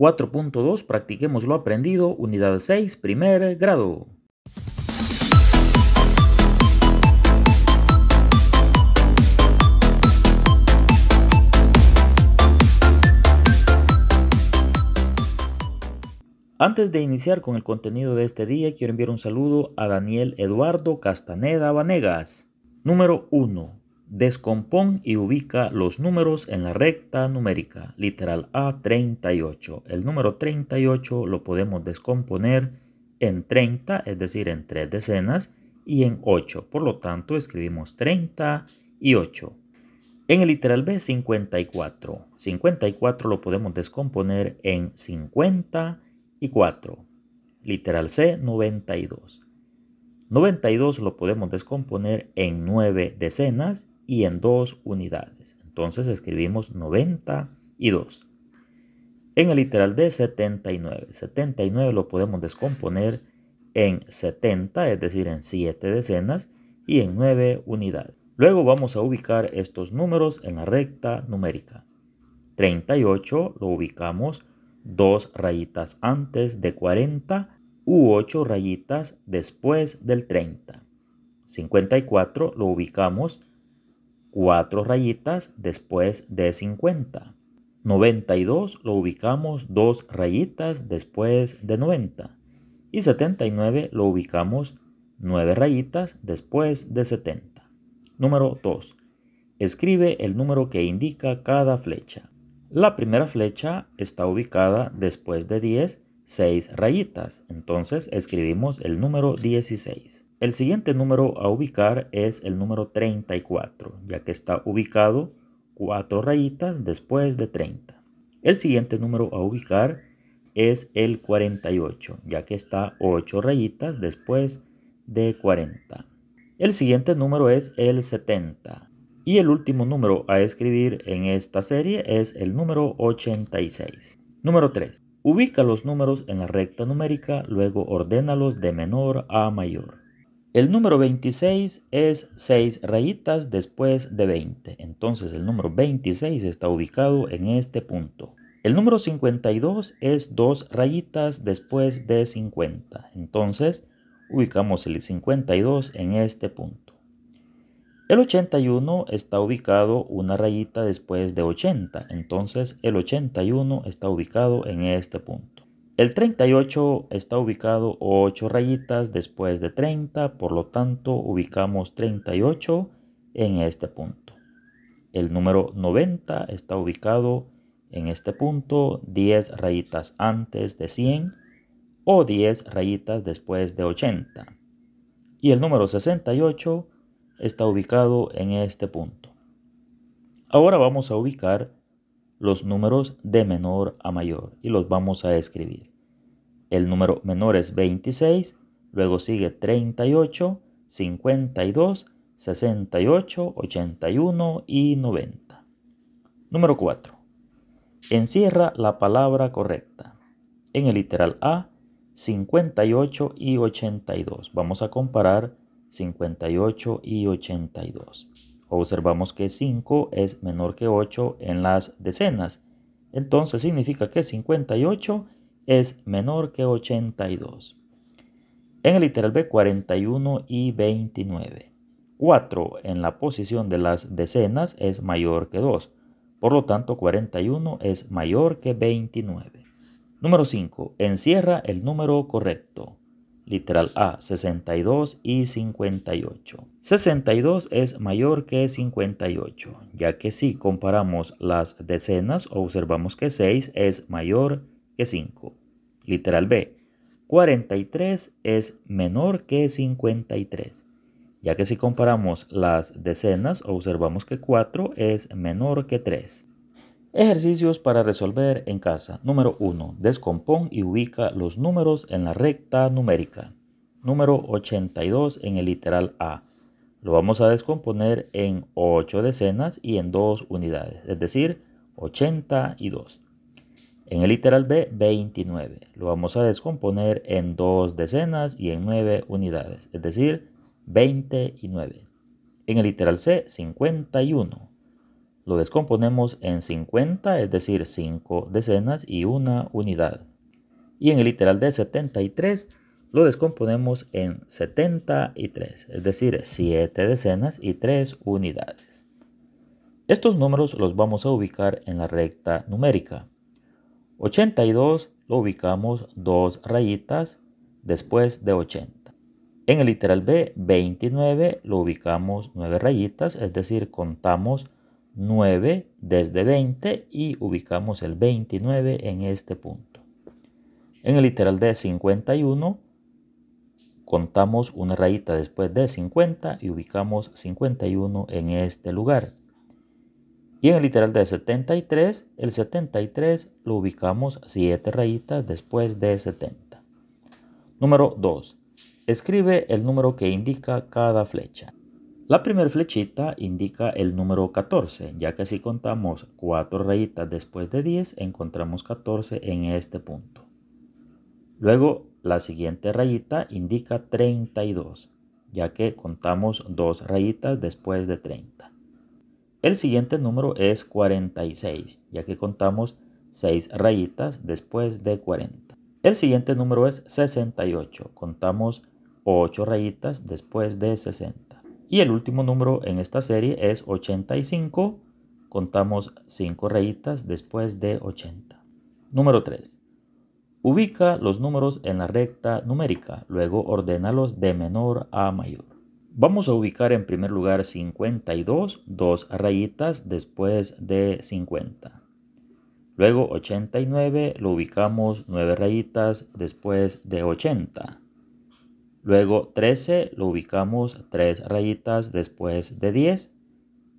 4.2, practiquemos lo aprendido, unidad 6, primer grado. Antes de iniciar con el contenido de este día, quiero enviar un saludo a Daniel Eduardo Castaneda Vanegas. Número 1. Descompón y ubica los números en la recta numérica, literal A 38. El número 38 lo podemos descomponer en 30, es decir, en 3 decenas y en 8. Por lo tanto, escribimos 30 y 8. En el literal B, 54. 54 lo podemos descomponer en 50 y 4. Literal C, 92. 92 lo podemos descomponer en 9 decenas y en dos unidades. Entonces escribimos 92, En el literal de 79, 79 lo podemos descomponer en 70, es decir, en 7 decenas y en 9 unidades. Luego vamos a ubicar estos números en la recta numérica. 38 lo ubicamos dos rayitas antes de 40 u 8 rayitas después del 30. 54 lo ubicamos 4 rayitas después de 50. 92 lo ubicamos 2 rayitas después de 90. Y 79 lo ubicamos 9 rayitas después de 70. Número 2. Escribe el número que indica cada flecha. La primera flecha está ubicada después de 10 6 rayitas, entonces escribimos el número 16. El siguiente número a ubicar es el número 34, ya que está ubicado 4 rayitas después de 30. El siguiente número a ubicar es el 48, ya que está 8 rayitas después de 40. El siguiente número es el 70. Y el último número a escribir en esta serie es el número 86. Número 3. Ubica los números en la recta numérica, luego ordénalos de menor a mayor. El número 26 es 6 rayitas después de 20, entonces el número 26 está ubicado en este punto. El número 52 es 2 rayitas después de 50, entonces ubicamos el 52 en este punto. El 81 está ubicado una rayita después de 80, entonces el 81 está ubicado en este punto. El 38 está ubicado 8 rayitas después de 30, por lo tanto ubicamos 38 en este punto. El número 90 está ubicado en este punto 10 rayitas antes de 100 o 10 rayitas después de 80. Y el número 68 está ubicado en este punto. Ahora vamos a ubicar los números de menor a mayor y los vamos a escribir. El número menor es 26, luego sigue 38, 52, 68, 81 y 90. Número 4. Encierra la palabra correcta. En el literal A, 58 y 82. Vamos a comparar 58 y 82. Observamos que 5 es menor que 8 en las decenas. Entonces significa que 58 es menor que 82. En el literal B, 41 y 29. 4 en la posición de las decenas es mayor que 2. Por lo tanto, 41 es mayor que 29. Número 5. Encierra el número correcto literal A, 62 y 58. 62 es mayor que 58, ya que si comparamos las decenas observamos que 6 es mayor que 5. Literal B, 43 es menor que 53, ya que si comparamos las decenas observamos que 4 es menor que 3. Ejercicios para resolver en casa. Número 1. Descompón y ubica los números en la recta numérica. Número 82 en el literal A. Lo vamos a descomponer en 8 decenas y en 2 unidades, es decir, 82. En el literal B, 29. Lo vamos a descomponer en 2 decenas y en 9 unidades, es decir, 29. En el literal C, 51 lo descomponemos en 50, es decir, 5 decenas y 1 unidad. Y en el literal de 73 lo descomponemos en 73, es decir, 7 decenas y 3 unidades. Estos números los vamos a ubicar en la recta numérica. 82 lo ubicamos dos rayitas después de 80. En el literal B, 29 lo ubicamos 9 rayitas, es decir, contamos 9 desde 20 y ubicamos el 29 en este punto. En el literal de 51 contamos una rayita después de 50 y ubicamos 51 en este lugar. Y en el literal de 73, el 73 lo ubicamos 7 rayitas después de 70. Número 2. Escribe el número que indica cada flecha. La primera flechita indica el número 14, ya que si contamos 4 rayitas después de 10, encontramos 14 en este punto. Luego, la siguiente rayita indica 32, ya que contamos 2 rayitas después de 30. El siguiente número es 46, ya que contamos 6 rayitas después de 40. El siguiente número es 68, contamos 8 rayitas después de 60. Y el último número en esta serie es 85. Contamos 5 rayitas después de 80. Número 3. Ubica los números en la recta numérica, luego ordénalos de menor a mayor. Vamos a ubicar en primer lugar 52, 2 rayitas después de 50. Luego 89 lo ubicamos 9 rayitas después de 80. Luego 13 lo ubicamos 3 rayitas después de 10.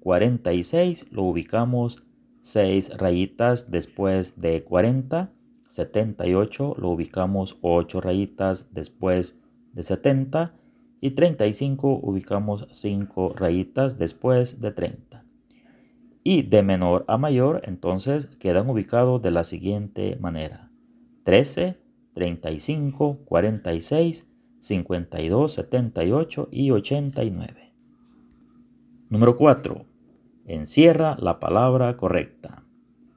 46 lo ubicamos 6 rayitas después de 40. 78 lo ubicamos 8 rayitas después de 70 y 35 ubicamos 5 rayitas después de 30. Y de menor a mayor entonces quedan ubicados de la siguiente manera. 13, 35, 46, 52, 78 y 89. Número 4. Encierra la palabra correcta.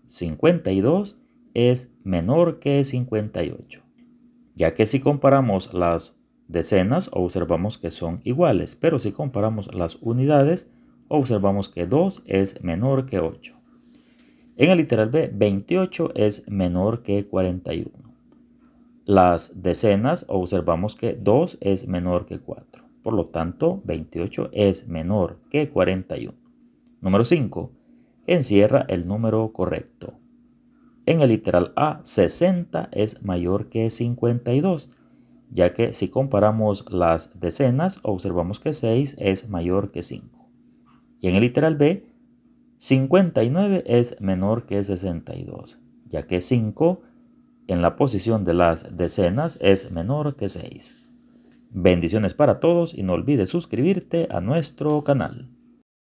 52 es menor que 58, ya que si comparamos las decenas observamos que son iguales, pero si comparamos las unidades observamos que 2 es menor que 8. En el literal B, 28 es menor que 41 las decenas, observamos que 2 es menor que 4. Por lo tanto, 28 es menor que 41. Número 5. Encierra el número correcto. En el literal A, 60 es mayor que 52, ya que si comparamos las decenas, observamos que 6 es mayor que 5. Y en el literal B, 59 es menor que 62, ya que 5 es en la posición de las decenas es menor que 6. Bendiciones para todos y no olvides suscribirte a nuestro canal.